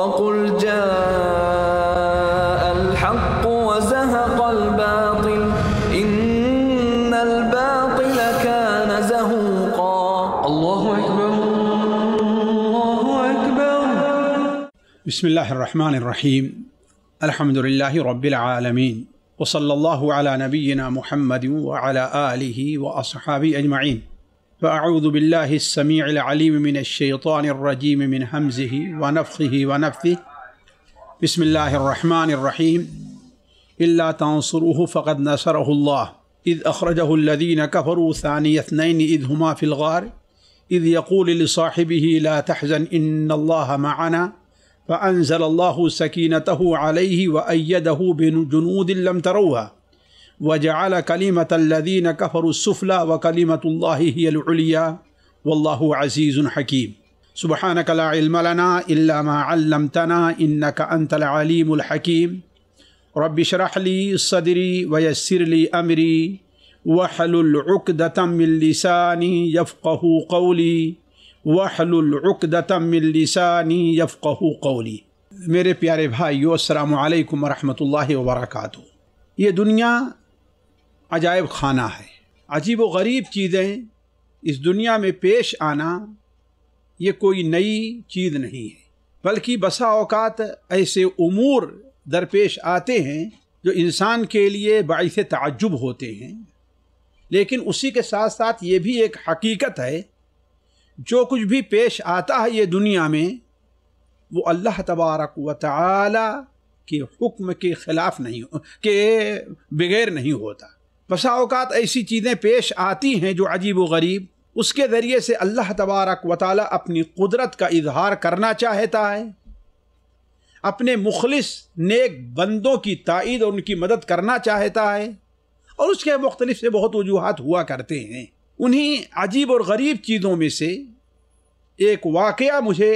وقل جاء الحق وزهق الباطل إن الباطل كان زهوقا الله أكبر الله أكبر بسم الله الرحمن الرحيم الحمد لله رب العالمين وصلى الله على نبينا محمد وعلى آله وأصحابه أجمعين فأعوذ بالله السميع العليم من الشيطان الرجيم من همزه ونفخه ونفثه بسم الله الرحمن الرحيم إلا تنصروه فقد نصره الله إذ أخرجه الذين كفروا ثاني اثنين إذ هما في الغار إذ يقول لصاحبه لا تحزن إن الله معنا فأنزل الله سكينته عليه وأيده بجنود لم تروها वजाल कलीमत लदीन कफ़रुसफ़ला व कलीमतल्लाहिया वल्ल अज़ीज़ हकीम सुबहान कलाना इल्लातना इन्न का अनतलालीमलहकीम रबिशरहली सदरी वयसरली अमरी वहलुलरकदतमिलसानी यफ़ू कौली वहलुलरकदतमिलसानी यफ़ू कौली मेरे प्यारे भाइयों अल्लाम वरहमल वर्क ये दुनिया अजायब खाना है अजीब व गरीब चीज़ें इस दुनिया में पेश आना ये कोई नई चीज़ नहीं है बल्कि बसा अवकात ऐसे उमूर दरपेश आते हैं जो इंसान के लिए बायस ताजुब होते हैं लेकिन उसी के साथ साथ ये भी एक हकीकत है जो कुछ भी पेश आता है ये दुनिया में वो अल्लाह तबारक व ताली के हुक्म के ख़िलाफ़ नहीं के बगैर नहीं होता बसा ऐसी चीज़ें पेश आती हैं जो अजीब व गरीब उसके ज़रिए से अल्लाह तबारक व अपनी कुदरत का इजहार करना चाहता है अपने मुखलिस नेक बंदों की तइद और उनकी मदद करना चाहता है और उसके मुख्तलिफ से बहुत वजूहत हुआ करते हैं उन्हीं अजीब और गरीब चीज़ों में से एक वाक़ मुझे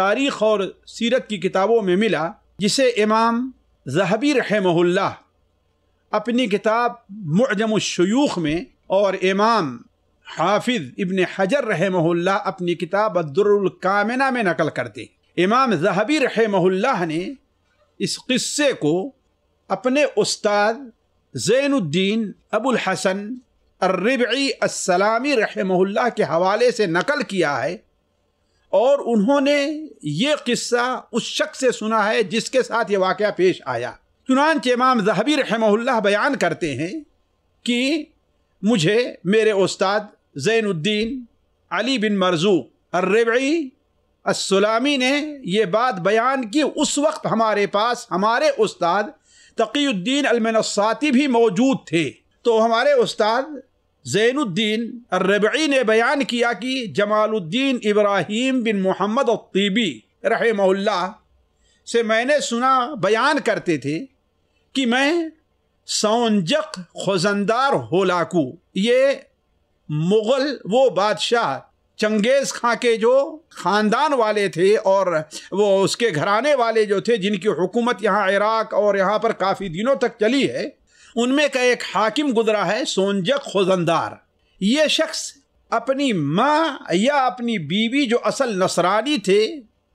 तारीख़ और सीरत की किताबों में मिला जिसे इमाम जहबी रहमल्ला अपनी किताब मुजम में और इमाम हाफिज इबन हजर रहमहुल्ला अपनी किताब अदुल्कामिना में नकल करते इमाम जहबी रहमहुल्ला ने इस किस्से को अपने उस्ताद जैनुद्दीन अबुल हसन अर्रबी असलामी रहमहुल्ला के हवाले से नकल किया है और उन्होंने ये किस्सा उस शख्स से सुना है जिसके साथ ये वाक़ पेश आया चुनान इमाम जहबी रहमल्ला बयान करते हैं कि मुझे मेरे उस्ताद ज़ैनुद्दीन अली बिन मरजू अर्रबी असलामी ने यह बात बयान की उस वक्त हमारे पास हमारे उस्ताद तकीुद्दीन अलमनसाती भी मौजूद थे तो हमारे उस्ताद ज़ैनुद्दीन अर्रबी ने बयान किया कि जमालुद्दीन इब्राहिम बिन मोहम्मद अतीबी रहमल्ला से मैंने सुना बयान करते थे कि मैं सौंजक खोजंदार हो लाकू ये मुग़ल वो बादशाह चंगेज़ खां के जो ख़ानदान वाले थे और वो उसके घराने वाले जो थे जिनकी हुकूमत यहाँ इराक़ और यहाँ पर काफ़ी दिनों तक चली है उनमें का एक हाकिम गुजरा है सोनजक खोजंदार ये शख्स अपनी माँ या अपनी बीवी जो असल नसरानी थे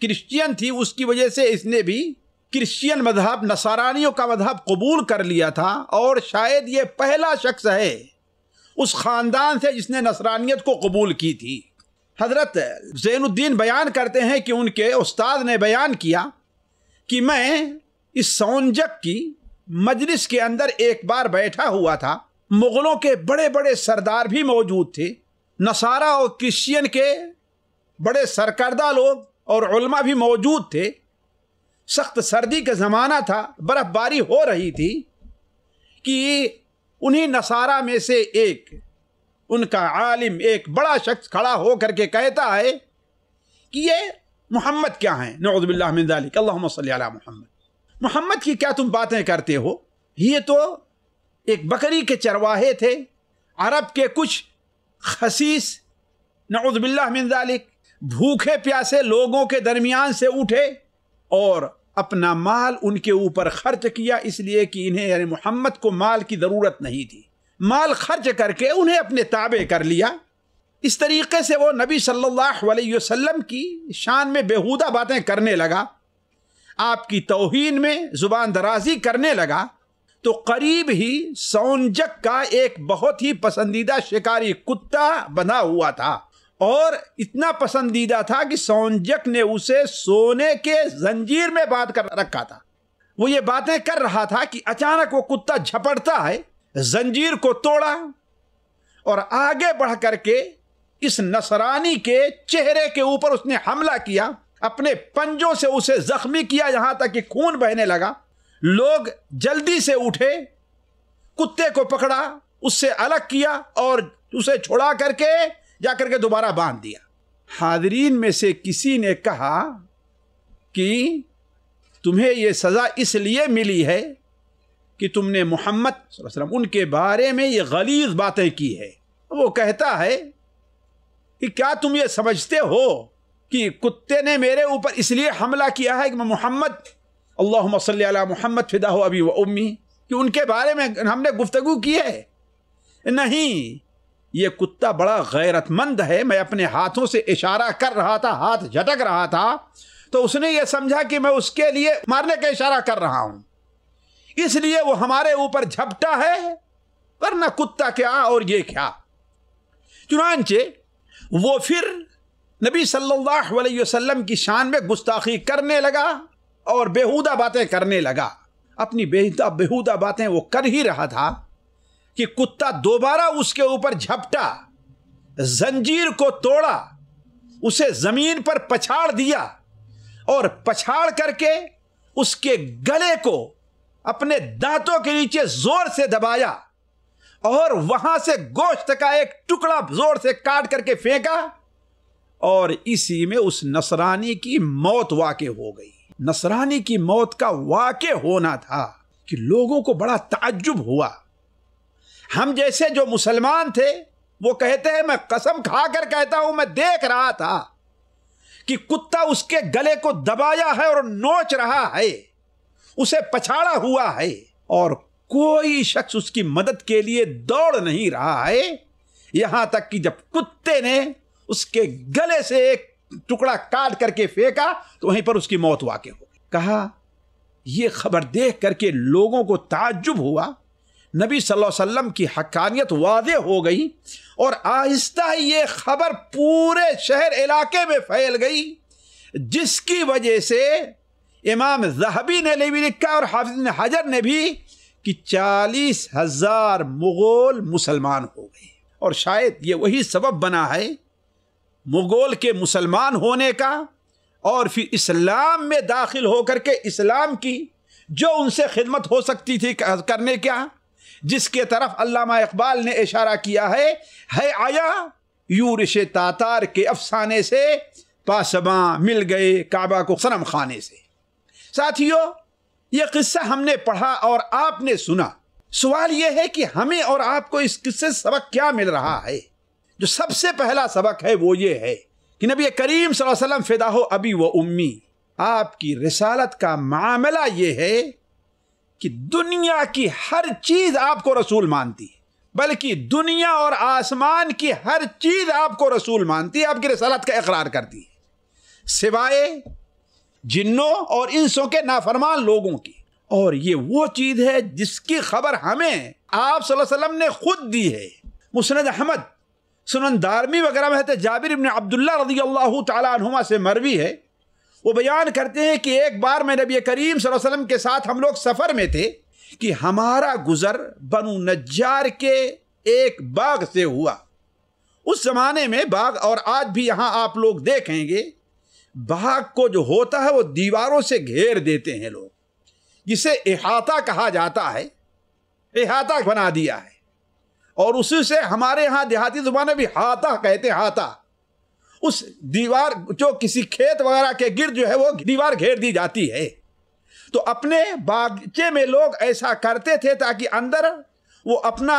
क्रिश्चियन थी उसकी वजह से इसने भी क्रिश्चियन मजहब नसारानियों का मजहब कबूल कर लिया था और शायद ये पहला शख्स है उस ख़ानदान से जिसने नसरानियत को कबूल की थी हज़रत जैनुद्दीन बयान करते हैं कि उनके उस्ताद ने बयान किया कि मैं इस सौंजक की मजलिस के अंदर एक बार बैठा हुआ था मुग़लों के बड़े बड़े सरदार भी मौजूद थे नसारा और क्रिश्चियन के बड़े सरकर्दा लोग और उलमा भी मौजूद थे सख्त सर्दी का ज़माना था बर्फ़बारी हो रही थी कि उन्हीं नसारा में से एक उनका आलिम एक बड़ा शख्स खड़ा होकर के कहता है कि ये मोहम्मद क्या हैं नौजबिल्लामिक मोहम्मद मोहम्मद की क्या तुम बातें करते हो ये तो एक बकरी के चरवाहे थे अरब के कुछ खसीस नौजबिल्लामिक भूखे प्यासे लोगों के दरमियान से उठे और अपना माल उनके ऊपर खर्च किया इसलिए कि इन्हें यानी मोहम्मद को माल की ज़रूरत नहीं थी माल खर्च करके उन्हें अपने ताबे कर लिया इस तरीके से वो नबी सल्लल्लाहु अलैहि वसल्लम की शान में बेहुदा बातें करने लगा आपकी तोहन में ज़ुबान दराजी करने लगा तो करीब ही सौनजक का एक बहुत ही पसंदीदा शिकारी कुत्ता बना हुआ था और इतना पसंदीदा था कि सौंजक ने उसे सोने के जंजीर में बात कर रखा था वो ये बातें कर रहा था कि अचानक वो कुत्ता झपटता है जंजीर को तोड़ा और आगे बढ़ करके इस नसरानी के चेहरे के ऊपर उसने हमला किया अपने पंजों से उसे जख्मी किया यहां तक कि खून बहने लगा लोग जल्दी से उठे कुत्ते को पकड़ा उससे अलग किया और उसे छोड़ा करके जा करके दोबारा बांध दिया हाजरीन में से किसी ने कहा कि तुम्हें ये सज़ा इसलिए मिली है कि तुमने मोहम्मद उनके बारे में ये गलीज बातें की है वो कहता है कि क्या तुम ये समझते हो कि कुत्ते ने मेरे ऊपर इसलिए हमला किया है कि मैं मोहम्मद अल्लाह मसल मोहम्मद फिदा हो अभी व उम्मी कि उनके बारे में हमने गुफ्तु की है नहीं ये कुत्ता बड़ा गैरतमंद है मैं अपने हाथों से इशारा कर रहा था हाथ झटक रहा था तो उसने ये समझा कि मैं उसके लिए मारने का इशारा कर रहा हूं इसलिए वो हमारे ऊपर झपटा है वरना कुत्ता क्या और ये क्या चुनानचे वो फिर नबी सल्लल्लाहु अलैहि वसल्लम की शान में गुस्ताखी करने लगा और बेहूदा बातें करने लगा अपनी बेहुदा बेहूदा बातें वो कर ही रहा था कि कुत्ता दोबारा उसके ऊपर झपटा जंजीर को तोड़ा उसे जमीन पर पछाड़ दिया और पछाड़ करके उसके गले को अपने दांतों के नीचे जोर से दबाया और वहां से गोश्त का एक टुकड़ा जोर से काट करके फेंका और इसी में उस नसरानी की मौत वाक़ हो गई नसरानी की मौत का वाक़ होना था कि लोगों को बड़ा ताज्जुब हुआ हम जैसे जो मुसलमान थे वो कहते हैं मैं कसम खा कर कहता हूं मैं देख रहा था कि कुत्ता उसके गले को दबाया है और नोच रहा है उसे पछाड़ा हुआ है और कोई शख्स उसकी मदद के लिए दौड़ नहीं रहा है यहां तक कि जब कुत्ते ने उसके गले से एक टुकड़ा काट करके फेंका तो वहीं पर उसकी मौत वाकई हो गई कहा यह खबर देख करके लोगों को ताज्जुब हुआ नबी वसल्लम की हकानियत वादे हो गई और आहिस्ता ही ये खबर पूरे शहर इलाके में फैल गई जिसकी वजह से इमाम जहबी ने भी लिखा और हाफिज ने हजर ने भी कि चालीस हजार मुगोल मुसलमान हो गए और शायद ये वही सबब बना है मुगोल के मुसलमान होने का और फिर इस्लाम में दाखिल होकर के इस्लाम की जो उनसे खिदमत हो सकती थी करने क्या जिसके तरफ अल्लामा इकबाल ने इशारा किया है है आया यू रिश तातार के अफसाने से पासबा मिल गए काबा को सनम खाने से साथियों ये किस्सा हमने पढ़ा और आपने सुना सवाल यह है कि हमें और आपको इस किस्से से सबक क्या मिल रहा है जो सबसे पहला सबक है वो ये है कि नबी करीम वसल्लम फ़िदा हो अभी व उम्मी आपकी रिसालत का मामला ये है कि दुनिया की हर चीज आपको रसूल मानती है बल्कि दुनिया और आसमान की हर चीज आपको रसूल मानती है आपकी रसालत का इकरार करती है सिवाय जिन्नों और इंसों के नाफरमान लोगों की और ये वो चीज़ है जिसकी खबर हमें आप वसल्लम ने खुद दी है मुसनद अहमद सुनन दारमी वगैरह में जाबिर इबन अब्दुल्ला रजी अल्लाह तुमा से मरवी है वो बयान करते हैं कि एक बार मैं नबी करीम वसल्लम के साथ हम लोग सफ़र में थे कि हमारा गुज़र बनु नज्जार के एक बाग से हुआ उस ज़माने में बाग और आज भी यहाँ आप लोग देखेंगे बाग को जो होता है वो दीवारों से घेर देते हैं लोग जिसे अहाता कहा जाता है अहाता बना दिया है और उसी से हमारे यहाँ देहाती ज़ुबान में भी हाथा कहते हाथा उस दीवार जो किसी खेत वगैरह के गिर जो है वो दीवार घेर दी जाती है तो अपने बागचे में लोग ऐसा करते थे ताकि अंदर वो अपना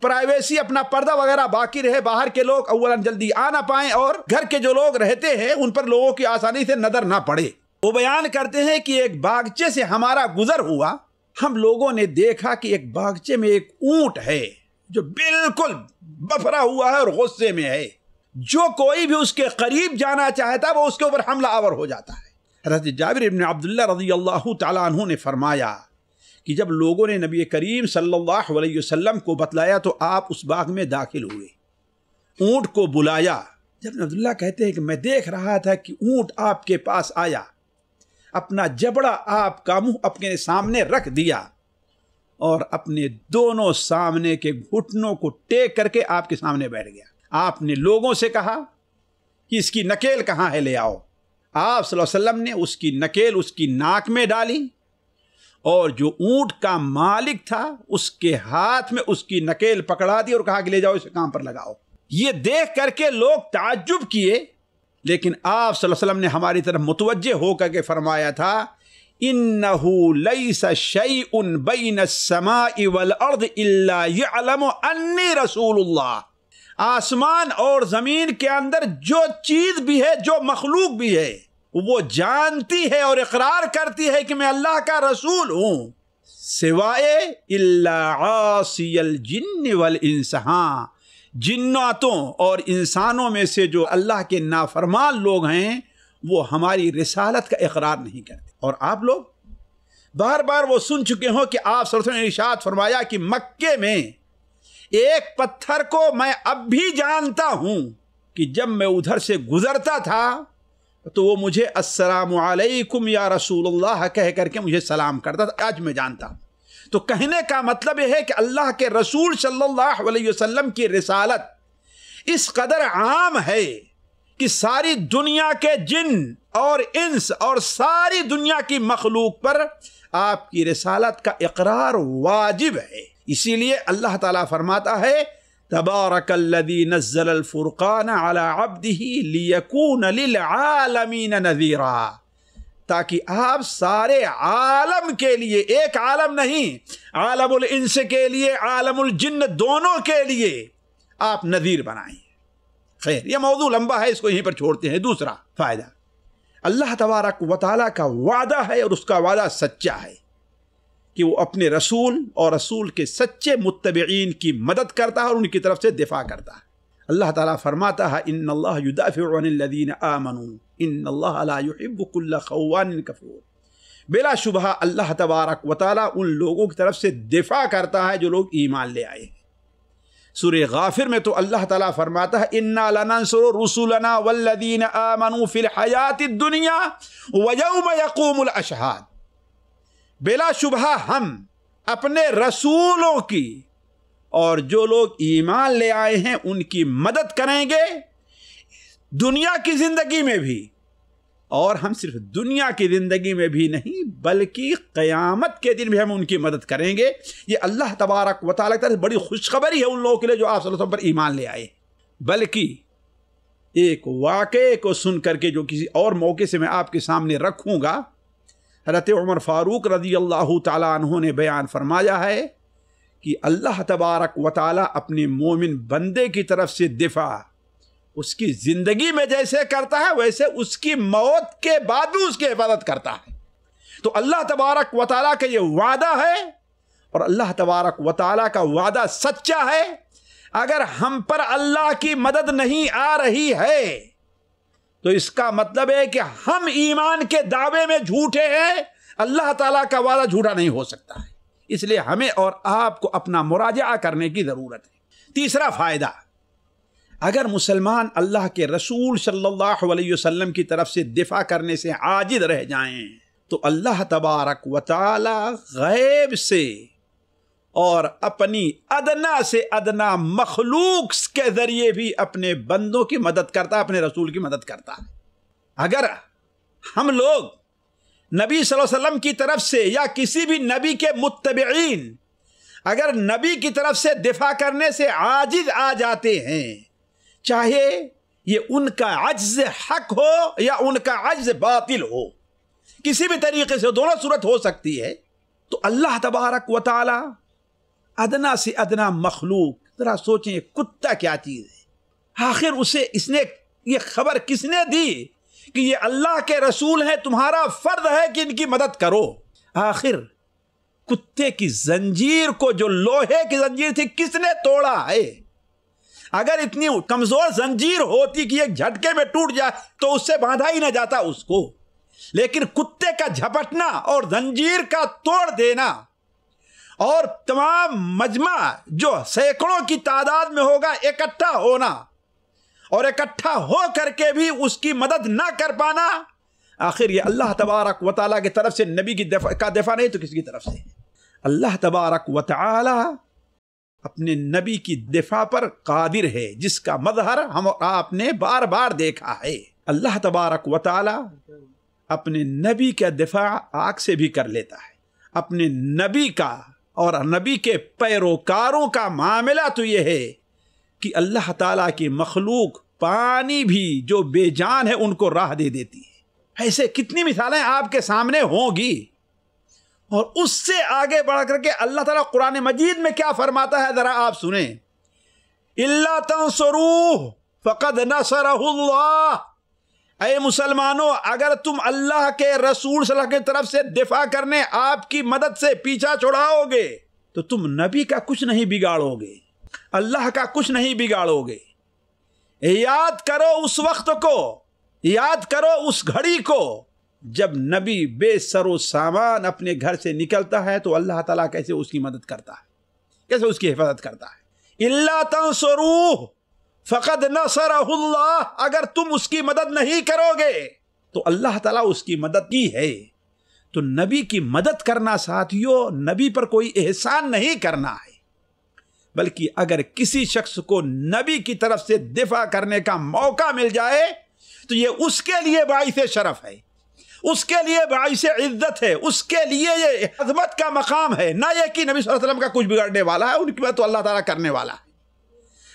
प्राइवेसी अपना पर्दा वगैरह बाकी रहे बाहर के लोग अवला जल्दी आ ना पाए और घर के जो लोग रहते हैं उन पर लोगों की आसानी से नज़र ना पड़े वो बयान करते हैं कि एक बागचे से हमारा गुजर हुआ हम लोगों ने देखा कि एक बागचे में एक ऊंट है जो बिल्कुल बफरा हुआ है और गुस्से में है जो कोई भी उसके करीब जाना चाहता वो उसके ऊपर हमला आवर हो जाता है हजरत जाविर इबन अब्दुल्ला रजी अल्लाह तु ने फरमाया कि जब लोगों ने नबी करीम सल्लल्लाहु अलैहि वसल्लम को बतलाया तो आप उस बाग में दाखिल हुए ऊंट को बुलाया जब अब्दुल्ला कहते हैं कि मैं देख रहा था कि ऊंट आपके पास आया अपना जबड़ा आपका मुंह अपने सामने रख दिया और अपने दोनों सामने के घुटनों को टेक करके आपके सामने बैठ गया आपने लोगों से कहा कि इसकी नकेल कहाँ है ले आओ आप वसल्लम ने उसकी नकेल उसकी नाक में डाली और जो ऊंट का मालिक था उसके हाथ में उसकी नकेल पकड़ा दी और कहा कि ले जाओ इसे काम पर लगाओ ये देख करके लोग ताज्जुब किए लेकिन आप वसल्लम ने हमारी तरफ मुतवजह होकर के फरमाया था इन रसूलुल्लाह आसमान और ज़मीन के अंदर जो चीज़ भी है जो मखलूक भी है वो जानती है और इकरार करती है कि मैं अल्लाह का रसूल हूँ सिवाय जिन्न वल इंसान हाँ, जिन्नातों और इंसानों में से जो अल्लाह के नाफरमान लोग हैं वो हमारी रिसालत का इकरार नहीं करते और आप लोग बार बार वो सुन चुके हों कि आप सरसों ने इशाद फरमाया कि मक्के में एक पत्थर को मैं अब भी जानता हूं कि जब मैं उधर से गुजरता था तो वो मुझे असलकुम या अल्लाह कह करके मुझे सलाम करता था आज मैं जानता हूँ तो कहने का मतलब यह है कि अल्लाह के रसूल सल्लल्लाहु अलैहि वसल्लम की रिसालत इस कदर आम है कि सारी दुनिया के जिन और इंस और सारी दुनिया की मखलूक पर आपकी रिसालत का इकरार वाजिब है इसीलिए अल्लाह ताला फरमाता है तबारकल्लदी नज़लफ़ुरक़ान अला लियकून नज़ीरा ताकि आप सारे आलम के लिए एक आलम नहीं आलमुल इंस के लिए आलमुल जिन्न दोनों के लिए आप नज़ीर बनाएं खैर यह मौजू लंबा है इसको यहीं पर छोड़ते हैं दूसरा फ़ायदा अल्लाह तबारक वाली का वादा है और उसका वादा सच्चा है कि वो अपने रसूल और रसूल के सच्चे मुतबीन की मदद करता है और उनकी तरफ से दिफा करता है अल्लाह ताला फरमाता है इन अल्लाह युदाफ़िन आमन इन अल्लाहबुल्लावान कफूर बेला शुबह अल्लाह तबारक वाली उन लोगों की तरफ से दिफा करता है जो लोग ईमान ले आए सुर गाफिर में तो अल्लाह ताला फरमाता है इन्ना लनसुर रसूलना वल्लदीन आमनू फिल हयात दुनिया वयौम यकूमुल अशहाद बेलाशुबा हम अपने रसूलों की और जो लोग ईमान ले आए हैं उनकी मदद करेंगे दुनिया की ज़िंदगी में भी और हम सिर्फ दुनिया की ज़िंदगी में भी नहीं बल्कि क़यामत के दिन भी हम उनकी मदद करेंगे ये अल्लाह तबारक व ताली तरह बड़ी खुशखबरी है उन लोगों के लिए जो आप वसल्लम पर ईमान ले आए बल्कि एक वाक़े को सुन करके जो किसी और मौके से मैं आपके सामने रखूँगा हरत उमर फ़ारूक रजी अल्लाह तहों ने बयान फरमाया है कि अल्लाह तबारक व ताली अपने मोमिन बंदे की तरफ से दिफा उसकी ज़िंदगी में जैसे करता है वैसे उसकी मौत के बाद भी उसकी हिफाजत करता है तो अल्लाह तबारक व ताली का ये वादा है और अल्लाह तबारक व ताली का वादा सच्चा है अगर हम पर अल्लाह की मदद नहीं आ रही है तो इसका मतलब है कि हम ईमान के दावे में झूठे हैं अल्लाह ताला का वादा झूठा नहीं हो सकता है इसलिए हमें और आपको अपना मुराजा करने की ज़रूरत है तीसरा फ़ायदा अगर मुसलमान अल्लाह के रसूल सल्लल्लाहु अलैहि वसल्लम की तरफ से दिफा करने से आजिद रह जाएं तो अल्लाह तबारक व गैब से और अपनी अदना से अदना मखलूक के ज़रिए भी अपने बंदों की मदद करता अपने रसूल की मदद करता अगर हम लोग नबी वसल्लम की तरफ से या किसी भी नबी के मुतबीन अगर नबी की तरफ से दिफा करने से आजिज आ जाते हैं चाहे ये उनका अज्ज हक हो या उनका अज्ज बातिल हो किसी भी तरीके से दोनों सूरत हो सकती है तो अल्लाह तबारक व ताली अदना से अदना मखलूक जरा सोचें कुत्ता क्या चीज़ है आखिर उसे इसने ये खबर किसने दी कि ये अल्लाह के रसूल हैं तुम्हारा फ़र्ज है कि इनकी मदद करो आखिर कुत्ते की जंजीर को जो लोहे की जंजीर थी किसने तोड़ा है अगर इतनी कमज़ोर जंजीर होती कि एक झटके में टूट जाए तो उससे बांधा ही ना जाता उसको लेकिन कुत्ते का झपटना और जंजीर का तोड़ देना और तमाम मजमा जो सैकड़ों की तादाद में होगा इकट्ठा होना और इकट्ठा हो करके भी उसकी मदद ना कर पाना आखिर ये अल्लाह तबारक व ताली की तरफ से नबी की दफा का दफा नहीं तो किसकी तरफ से अल्लाह तबारक व ताली अपने नबी की दिफा पर कादिर है जिसका मजहर हम आपने बार बार देखा है अल्लाह तबारक व ताली अपने नबी का दिफा आग से भी कर लेता है अपने नबी का और नबी के पैरोकारों का मामला तो यह है कि अल्लाह ताला की मखलूक पानी भी जो बेजान है उनको राह दे देती है ऐसे कितनी मिसालें आपके सामने होंगी और उससे आगे बढ़ करके अल्लाह ताला कुरान मजीद में क्या फरमाता है ज़रा आप सुने इल्ला तंसरू फ़कद नसरहुल्लाह अरे मुसलमानों अगर तुम अल्लाह के रसूल सलाह की तरफ से दिफा करने आपकी मदद से पीछा छुड़ाओगे तो तुम नबी का कुछ नहीं बिगाड़ोगे अल्लाह का कुछ नहीं बिगाड़ोगे याद करो उस वक्त को याद करो उस घड़ी को जब नबी बेसरो सामान अपने घर से निकलता है तो अल्लाह ताला कैसे उसकी मदद करता है कैसे उसकी हिफाजत करता है इल्ला तंसरूह फ़कद सर अगर तुम उसकी मदद नहीं करोगे तो अल्लाह ताला उसकी मदद की है तो नबी की मदद करना साथियों नबी पर कोई एहसान नहीं करना है बल्कि अगर किसी शख्स को नबी की तरफ से दिफा करने का मौका मिल जाए तो ये उसके लिए बाइस शरफ है उसके लिए बाइस इज्जत है उसके लिए ये अजमत का मकाम है ना ये कि नबी वसल्लम का कुछ बिगाड़ने वाला है उनकी बात तो अल्लाह ताला करने वाला है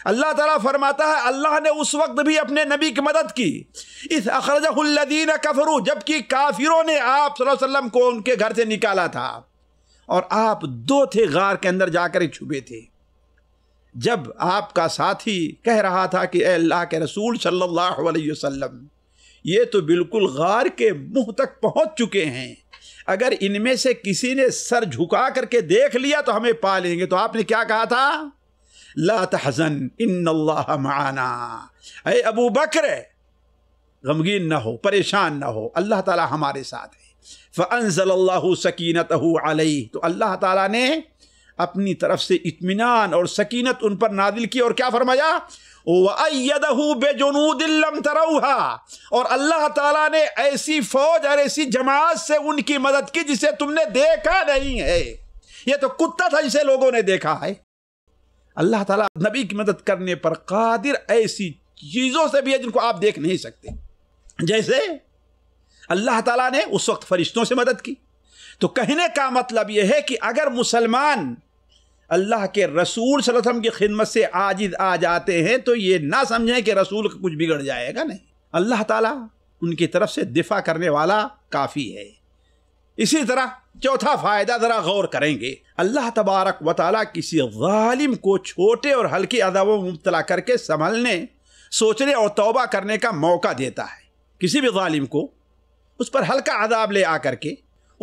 अल्लाह तला फरमाता है अल्लाह ने उस वक्त भी अपने नबी की मदद की इस अखरजीन कफरू जबकि काफिरों ने आप वसल्लम को उनके घर से निकाला था और आप दो थे गार के अंदर जाकर छुपे थे जब आपका साथी कह रहा था कि अल्लाह के रसूल सल्लल्लाहु अलैहि वसल्लम ये तो बिल्कुल गार के मुंह तक पहुंच चुके हैं अगर इनमें से किसी ने सर झुका करके देख लिया तो हमें पा लेंगे तो आपने क्या कहा था ला तहजन इन माना अरे अबू बकर गमगीन ना हो परेशान ना हो अल्लाह ताला हमारे साथ है फ़नज़ल्ला सकीनत अलई तो अल्लाह ताला ने अपनी तरफ से इतमान और सकीनत उन पर नादिल की और क्या फरमाया तरौहा और अल्लाह ताला ने ऐसी फौज और ऐसी जमात से उनकी मदद की जिसे तुमने देखा नहीं है ये तो कुत्ता था जिसे लोगों ने देखा है अल्लाह ताला नबी की मदद करने पर कादिर ऐसी चीज़ों से भी है जिनको आप देख नहीं सकते जैसे अल्लाह ताला ने उस वक्त फरिश्तों से मदद की तो कहने का मतलब यह है कि अगर मुसलमान अल्लाह के रसूल वसल्लम की खिदमत से आजिद आ जाते हैं तो ये ना समझें कि रसूल का कुछ बिगड़ जाएगा नहीं अल्लाह ताला उनकी तरफ से दिफा करने वाला काफ़ी है इसी तरह चौथा फायदा जरा गौर करेंगे अल्लाह तबारक वाली किसी ालिम को छोटे और हल्के में मुबतला करके संभलने सोचने और तोबा करने का मौका देता है किसी भी ालिम को उस पर हल्का अदाब ले आ करके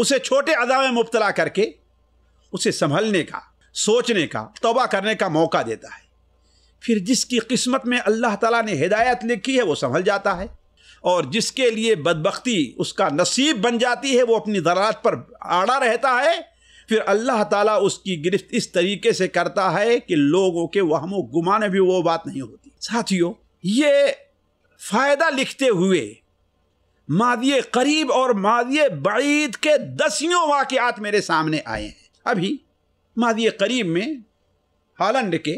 उसे छोटे अदाब में मुबतला करके उसे संभलने का सोचने का तोबा करने का मौका देता है फिर जिसकी किस्मत में अल्लाह ताला ने हिदायत लिखी है वो संभल जाता है और जिसके लिए बदबख्ती उसका नसीब बन जाती है वो अपनी दरात पर आड़ा रहता है फिर अल्लाह ताला उसकी गिरफ्त इस तरीके से करता है कि लोगों के वहम गुमाने भी वो बात नहीं होती साथियों ये फ़ायदा लिखते हुए मादिय करीब और मादिय बईद के दसियों वाक़ात मेरे सामने आए हैं अभी मादिय करीब में हालंड के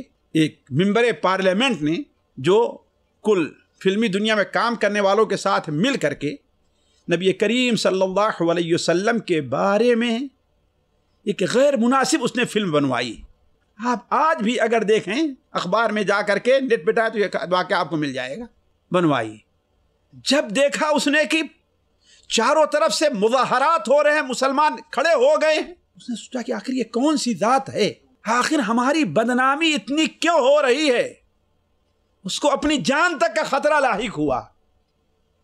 एक मम्बर पार्लियामेंट ने जो कुल फिल्मी दुनिया में काम करने वालों के साथ मिल करके नबी करीम सल्लल्लाहु अलैहि वसल्लम के बारे में एक गैर मुनासिब उसने फिल्म बनवाई आप आज भी अगर देखें अखबार में जा करके नेट बिटाए तो ये वाक्य आपको मिल जाएगा बनवाई जब देखा उसने कि चारों तरफ से मुजाहरात हो रहे हैं मुसलमान खड़े हो गए उसने सोचा कि आखिर ये कौन सी जात है आखिर हमारी बदनामी इतनी क्यों हो रही है उसको अपनी जान तक का खतरा लाक हुआ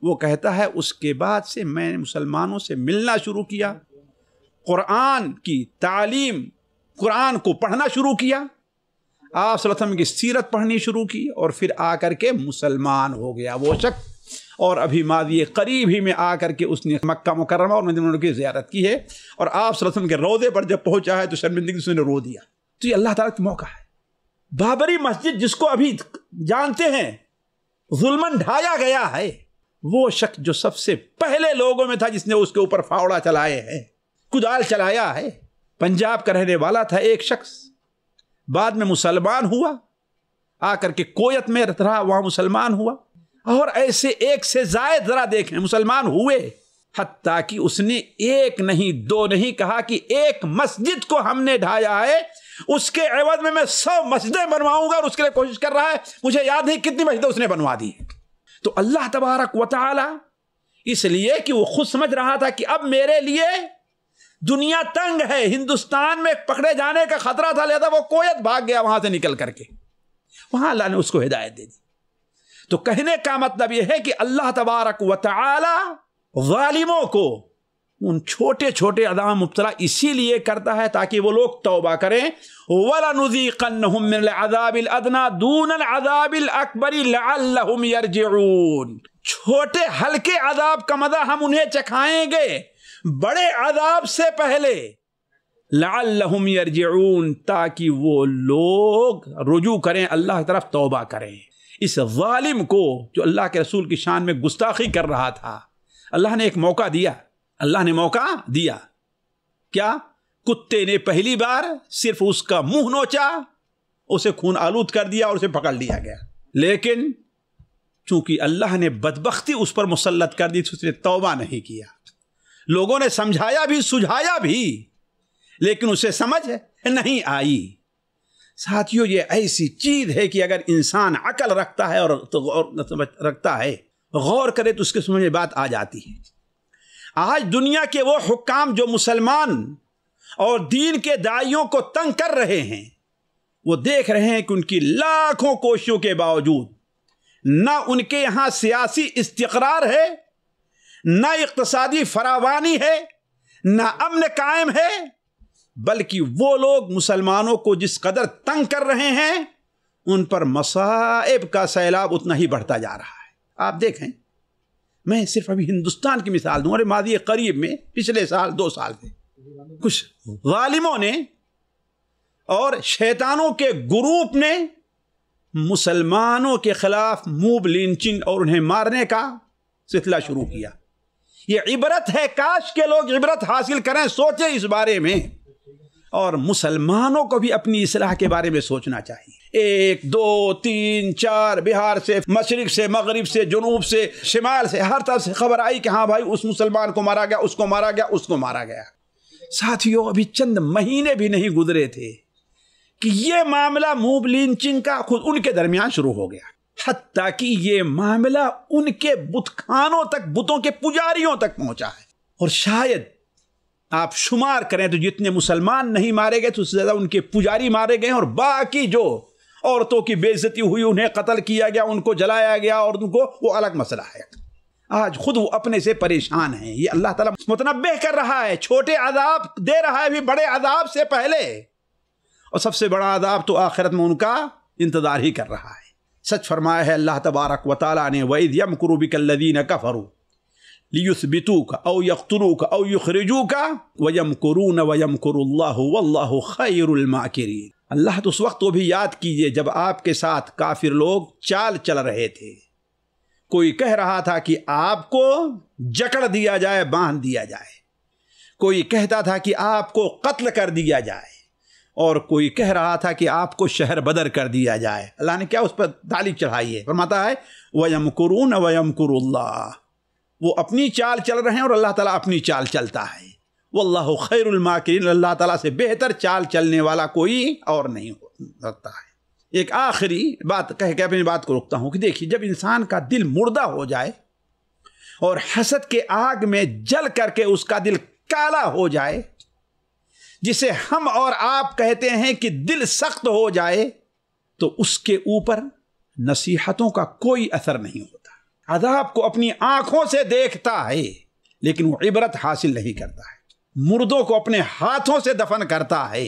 वो कहता है उसके बाद से मैंने मुसलमानों से मिलना शुरू किया कुरान की तालीम कुरान को पढ़ना शुरू किया आप सलम की सीरत पढ़नी शुरू की और फिर आकर के मुसलमान हो गया वो शख्स और अभी मादी करीब ही में आकर के उसने मक्का मुकरमा और मदीना की ज्यारत की है और आप सलम के रोदे पर जब पहुंचा है तो शर्मिंदगी उसने रो दिया तो ये अल्लाह ताला का मौका है बाबरी मस्जिद जिसको अभी जानते हैं जुल्मन ढाया गया है वो शख्स जो सबसे पहले लोगों में था जिसने उसके ऊपर फावड़ा चलाए हैं कुदाल चलाया है पंजाब का रहने वाला था एक शख्स बाद में मुसलमान हुआ आकर के कोयत में रहा वहां मुसलमान हुआ और ऐसे एक से जायद जरा देखें मुसलमान हुए हत्ता कि उसने एक नहीं दो नहीं कहा कि एक मस्जिद को हमने ढाया है उसके एवज में मैं सौ मस्जिदें बनवाऊंगा और उसके लिए कोशिश कर रहा है मुझे याद नहीं कितनी मस्जिदें उसने बनवा दी तो अल्लाह तबारक वाली इसलिए कि वो खुद समझ रहा था कि अब मेरे लिए दुनिया तंग है हिंदुस्तान में पकड़े जाने का खतरा था लिहाजा वो कोयत भाग गया वहां से निकल करके वहां अल्लाह ने उसको हिदायत दे दी तो कहने का मतलब यह है कि अल्लाह तबारक वाली जालिमों को उन छोटे छोटे अदा मुबतला इसीलिए करता है ताकि वो लोग तोबा करें वलानुजी अदना दून अदाबिल अकबरी छोटे हल्के अदाब का मदा हम उन्हें चखाएंगे बड़े अदाब से पहले लालहम यरजून ताकि वो लोग रुजू करें अल्लाह की तरफ तोबा करें इस वालिम को जो अल्लाह के रसूल की शान में गुस्ताखी कर रहा था अल्लाह ने एक मौका दिया अल्लाह ने मौका दिया क्या कुत्ते ने पहली बार सिर्फ उसका मुंह नोचा उसे खून आलूद कर दिया और उसे पकड़ लिया गया लेकिन चूंकि अल्लाह ने बदबख्ती उस पर मुसलत कर दी तो उसने तोबा नहीं किया लोगों ने समझाया भी सुझाया भी लेकिन उसे समझ नहीं आई साथियों ये ऐसी चीज़ है कि अगर इंसान अकल रखता है और, तो और रखता है गौर करे तो उसके समझ में बात आ जाती है आज दुनिया के वो हुक्काम जो मुसलमान और दीन के दाइयों को तंग कर रहे हैं वो देख रहे हैं कि उनकी लाखों कोशिशों के बावजूद ना उनके यहाँ सियासी इस्तकरार है ना इकतसादी फरावानी है ना अमन कायम है बल्कि वो लोग मुसलमानों को जिस कदर तंग कर रहे हैं उन पर मसाइब का सैलाब उतना ही बढ़ता जा रहा है आप देखें मैं सिर्फ अभी हिंदुस्तान की मिसाल दूं अरे माजी करीब में पिछले साल दो साल से कुछ गालिमों ने और शैतानों के ग्रुप ने मुसलमानों के खिलाफ मूब लिंचिंग और उन्हें मारने का सिलसिला शुरू किया ये इबरत है काश के लोग इबरत हासिल करें सोचें इस बारे में और मुसलमानों को भी अपनी इसलाह के बारे में सोचना चाहिए एक दो तीन चार बिहार से मशरक से मगरब से जनूब से शिमाल से हर तरफ से खबर आई कि हाँ भाई उस मुसलमान को मारा गया उसको मारा गया उसको मारा गया साथियों अभी चंद महीने भी नहीं गुजरे थे कि यह मामला मूब लिंचिंग का खुद उनके दरमियान शुरू हो गया हती कि ये मामला उनके बुतखानों तक बुतों के पुजारियों तक पहुंचा है और शायद आप शुमार करें तो जितने मुसलमान नहीं मारे गए तो उससे ज़्यादा उनके पुजारी मारे गए और बाकी जो औरतों की बेइज्जती हुई उन्हें कत्ल किया गया उनको जलाया गया और उनको वो अलग मसला है आज खुद वो अपने से परेशान हैं ये अल्लाह ताला मुतनबह कर रहा है छोटे आदाब दे रहा है भी बड़े आदाब से पहले और सबसे बड़ा आदाब तो आखिरत में उनका इंतज़ार ही कर रहा है सच फरमाया है अल्लाह तबारक व ताली ने वैद यम लदीन का फ़रू बितू का औ यख्तलू का औ यखरजू का वयम न वयम करूल्ला खैरमाकिरीन अल्लाह तो उस वक्त वो भी याद कीजिए जब आपके साथ काफिर लोग चाल चल रहे थे कोई कह रहा था कि आपको जकड़ दिया जाए बांध दिया जाए कोई कहता था कि आपको कत्ल कर दिया जाए और कोई कह रहा था कि आपको शहर बदर कर दिया जाए अल्लाह ने क्या उस पर ताली चढ़ाई है फरमाता है वयम कुरून वयम कुरुल्ला वो अपनी चाल चल रहे हैं और अल्लाह ताला अपनी चाल चलता है वल्लाह खैरमाकरीन अल्लाह ताला से बेहतर चाल चलने वाला कोई और नहीं होता है एक आखिरी बात कह के अपनी बात को रोकता हूँ कि देखिए जब इंसान का दिल मुर्दा हो जाए और हसद के आग में जल करके उसका दिल काला हो जाए जिसे हम और आप कहते हैं कि दिल सख्त हो जाए तो उसके ऊपर नसीहतों का कोई असर नहीं होता अदाब को अपनी आंखों से देखता है लेकिन वो इबरत हासिल नहीं करता है मुर्दों को अपने हाथों से दफन करता है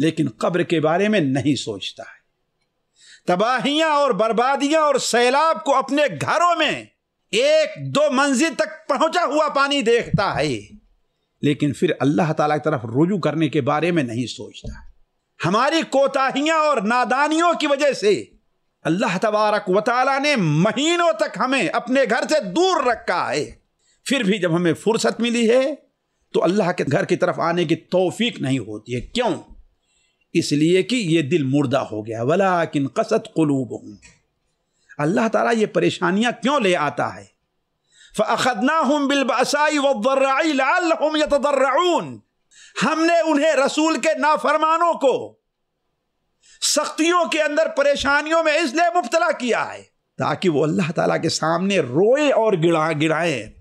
लेकिन कब्र के बारे में नहीं सोचता है तबाहियां और बर्बादियां और सैलाब को अपने घरों में एक दो मंजिल तक पहुंचा हुआ पानी देखता है लेकिन फिर अल्लाह ताला की तरफ रुजू करने के बारे में नहीं सोचता हमारी कोताहियां और नादानियों की वजह से अल्लाह तबारक वाली ने महीनों तक हमें अपने घर से दूर रखा है फिर भी जब हमें फुर्सत मिली है तो अल्लाह के घर की तरफ आने की तोफीक नहीं होती है क्यों इसलिए कि ये दिल मुर्दा हो गया वला किन कसत कलूब हूँ अल्लाह ताला ये परेशानियां क्यों ले आता है फदना हम बिलबासाई हमने उन्हें रसूल के नाफरमानों को सख्तियों के अंदर परेशानियों में इसलिए मुबतला किया है ताकि वो अल्लाह ताला के सामने रोए और गिड़ा गिराएं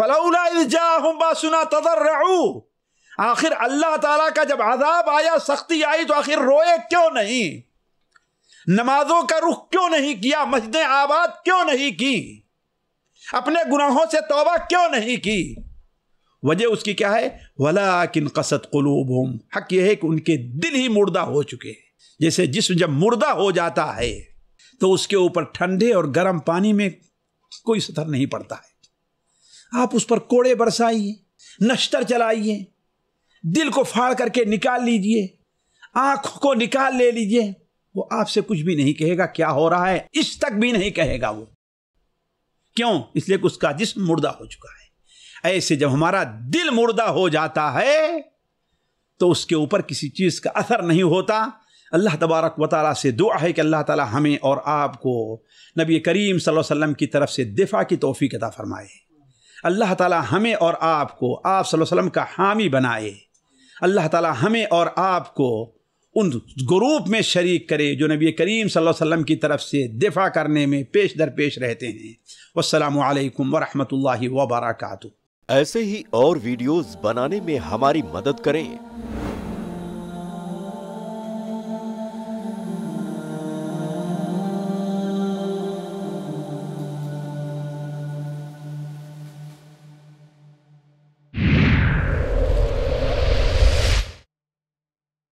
फ़लाउला तदर आखिर अल्लाह ताला का जब आज़ाब आया सख्ती आई तो आखिर रोए क्यों नहीं नमाजों का रुख क्यों नहीं किया मस्जिदें आबाद क्यों नहीं की अपने गुनाहों से तोबा क्यों नहीं की वजह उसकी क्या है वला किन कसत कुलूब हम हक यह है कि उनके दिल ही मुर्दा हो चुके हैं जैसे जिसम जब मुर्दा हो जाता है तो उसके ऊपर ठंडे और गर्म पानी में कोई सतर नहीं पड़ता है आप उस पर कोड़े बरसाइए नश्तर चलाइए दिल को फाड़ करके निकाल लीजिए आंख को निकाल ले लीजिए वो आपसे कुछ भी नहीं कहेगा क्या हो रहा है इस तक भी नहीं कहेगा वो क्यों इसलिए उसका जिसम मुर्दा हो चुका है ऐसे जब हमारा दिल मुर्दा हो जाता है तो उसके ऊपर किसी चीज़ का असर नहीं होता अल्लाह तबारक व ताली से दुआ है कि अल्लाह ताला हमें और आपको नबी करीम सल्लल्लाहु अलैहि वसल्लम की तरफ से दिफा की तोहफ़ी कदा फरमाए अल्लाह ताला हमें और आपको आप वसल्लम का हामी बनाए अल्लाह ताला हमें और आपको उन ग्रुप में शरीक करे जो नबी करीम सल्लल्लाहु अलैहि वसल्लम की तरफ से दिफा करने में पेश दर पेश रहते हैं वालेकुम वरहमतुल्लाहि वबरकatuh ऐसे ही और वीडियोस बनाने में हमारी मदद करें